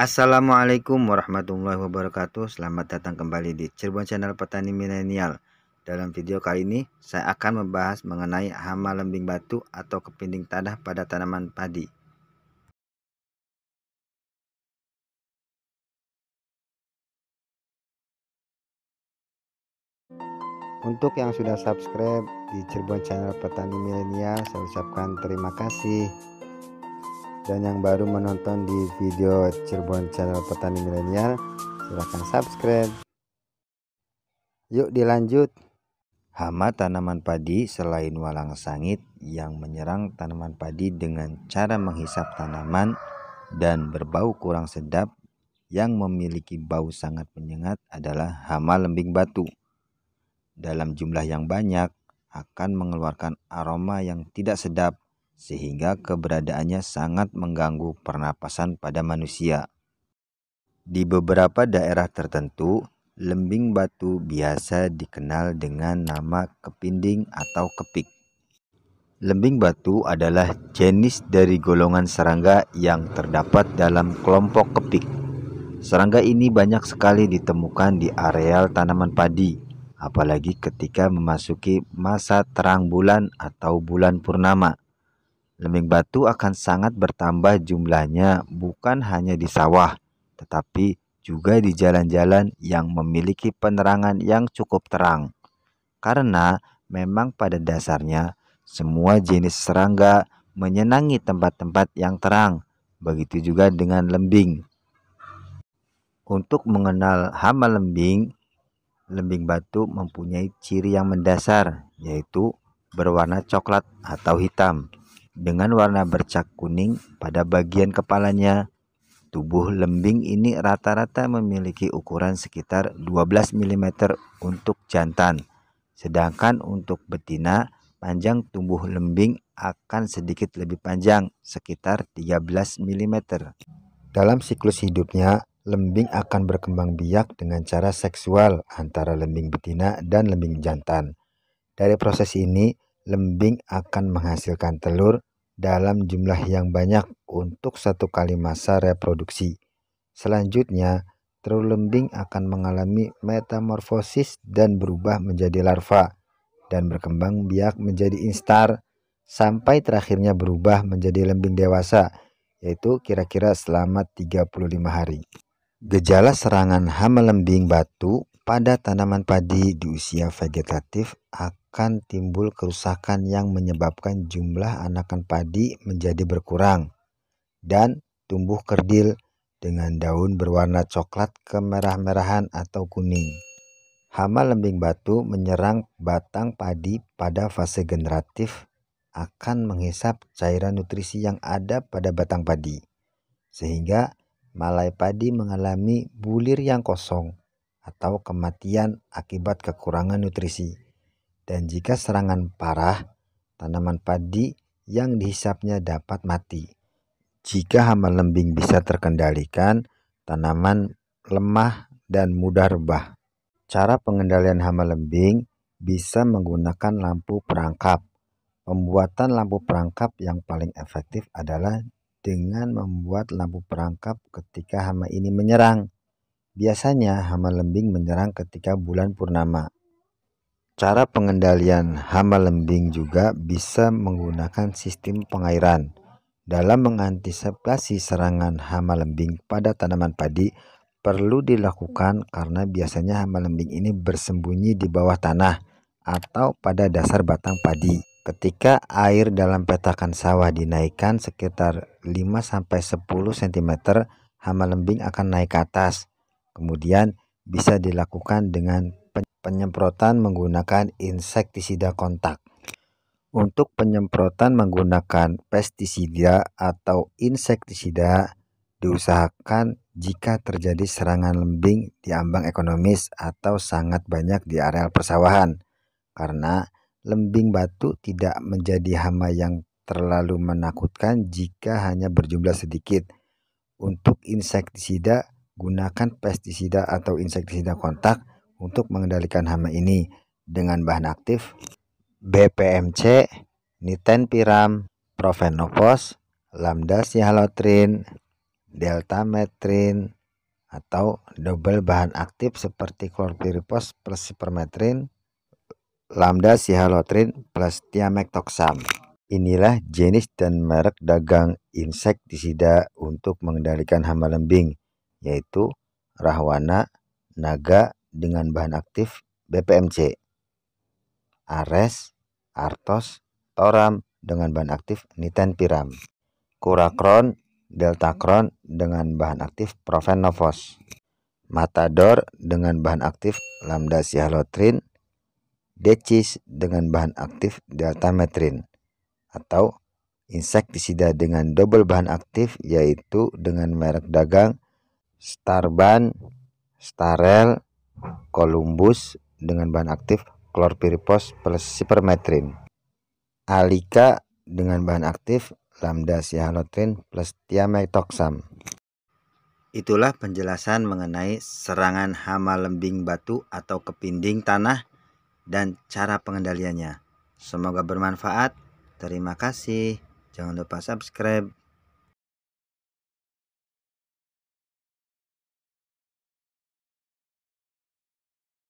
Assalamualaikum warahmatullahi wabarakatuh Selamat datang kembali di Cirebon Channel Petani Milenial Dalam video kali ini saya akan membahas mengenai hama lembing batu atau kepinding tanah pada tanaman padi Untuk yang sudah subscribe di Cirebon Channel Petani Milenial saya ucapkan terima kasih dan yang baru menonton di video Cirebon channel petani milenial silahkan subscribe yuk dilanjut hama tanaman padi selain walang sangit yang menyerang tanaman padi dengan cara menghisap tanaman dan berbau kurang sedap yang memiliki bau sangat menyengat adalah hama lembing batu dalam jumlah yang banyak akan mengeluarkan aroma yang tidak sedap sehingga keberadaannya sangat mengganggu pernapasan pada manusia. Di beberapa daerah tertentu, lembing batu biasa dikenal dengan nama kepinding atau kepik. Lembing batu adalah jenis dari golongan serangga yang terdapat dalam kelompok kepik. Serangga ini banyak sekali ditemukan di areal tanaman padi, apalagi ketika memasuki masa terang bulan atau bulan purnama Lembing batu akan sangat bertambah jumlahnya bukan hanya di sawah, tetapi juga di jalan-jalan yang memiliki penerangan yang cukup terang. Karena memang pada dasarnya semua jenis serangga menyenangi tempat-tempat yang terang, begitu juga dengan lembing. Untuk mengenal hama lembing, lembing batu mempunyai ciri yang mendasar, yaitu berwarna coklat atau hitam dengan warna bercak kuning pada bagian kepalanya. Tubuh lembing ini rata-rata memiliki ukuran sekitar 12 mm untuk jantan. Sedangkan untuk betina, panjang tubuh lembing akan sedikit lebih panjang, sekitar 13 mm. Dalam siklus hidupnya, lembing akan berkembang biak dengan cara seksual antara lembing betina dan lembing jantan. Dari proses ini, lembing akan menghasilkan telur dalam jumlah yang banyak untuk satu kali masa reproduksi. Selanjutnya, terus lembing akan mengalami metamorfosis dan berubah menjadi larva dan berkembang biak menjadi instar sampai terakhirnya berubah menjadi lembing dewasa yaitu kira-kira selama 35 hari. Gejala serangan hama lembing batu pada tanaman padi di usia vegetatif akan timbul kerusakan yang menyebabkan jumlah anakan padi menjadi berkurang dan tumbuh kerdil dengan daun berwarna coklat kemerah-merahan atau kuning. Hama lembing batu menyerang batang padi pada fase generatif akan menghisap cairan nutrisi yang ada pada batang padi, sehingga malai padi mengalami bulir yang kosong atau kematian akibat kekurangan nutrisi. Dan jika serangan parah, tanaman padi yang dihisapnya dapat mati. Jika hama lembing bisa terkendalikan, tanaman lemah dan mudah rebah. Cara pengendalian hama lembing bisa menggunakan lampu perangkap. Pembuatan lampu perangkap yang paling efektif adalah dengan membuat lampu perangkap ketika hama ini menyerang. Biasanya hama lembing menyerang ketika bulan purnama. Cara pengendalian hama lembing juga bisa menggunakan sistem pengairan. Dalam mengantisipasi serangan hama lembing pada tanaman padi perlu dilakukan karena biasanya hama lembing ini bersembunyi di bawah tanah atau pada dasar batang padi. Ketika air dalam petakan sawah dinaikkan sekitar 5-10 cm, hama lembing akan naik ke atas. Kemudian bisa dilakukan dengan penyemprotan menggunakan insektisida kontak. Untuk penyemprotan menggunakan pestisida atau insektisida diusahakan jika terjadi serangan lembing di ambang ekonomis atau sangat banyak di areal persawahan karena lembing batu tidak menjadi hama yang terlalu menakutkan jika hanya berjumlah sedikit. Untuk insektisida Gunakan pestisida atau insektisida kontak untuk mengendalikan hama ini dengan bahan aktif BPMC, nitenpiram, provenopos, lambda-sihalotrin, Delta metrin atau double bahan aktif seperti klorpirifos plus permetrin, lambda sihalotrin plus tiamektoksam. Inilah jenis dan merek dagang insektisida untuk mengendalikan hama lembing yaitu Rahwana Naga dengan bahan aktif BPMC, Ares, Artos, Toram dengan bahan aktif Nitenpiram, Kurakron, Deltakron dengan bahan aktif Provenovos, Matador dengan bahan aktif Lambda sihalotrin, Decis dengan bahan aktif delta metrin atau insektisida dengan double bahan aktif yaitu dengan merek dagang starban, starel, columbus dengan bahan aktif klorpiripos plus sipermetrin. Alika dengan bahan aktif lambda sihalotrin plus tiametoxam. Itulah penjelasan mengenai serangan hama lembing batu atau kepinding tanah dan cara pengendaliannya. Semoga bermanfaat. Terima kasih. Jangan lupa subscribe.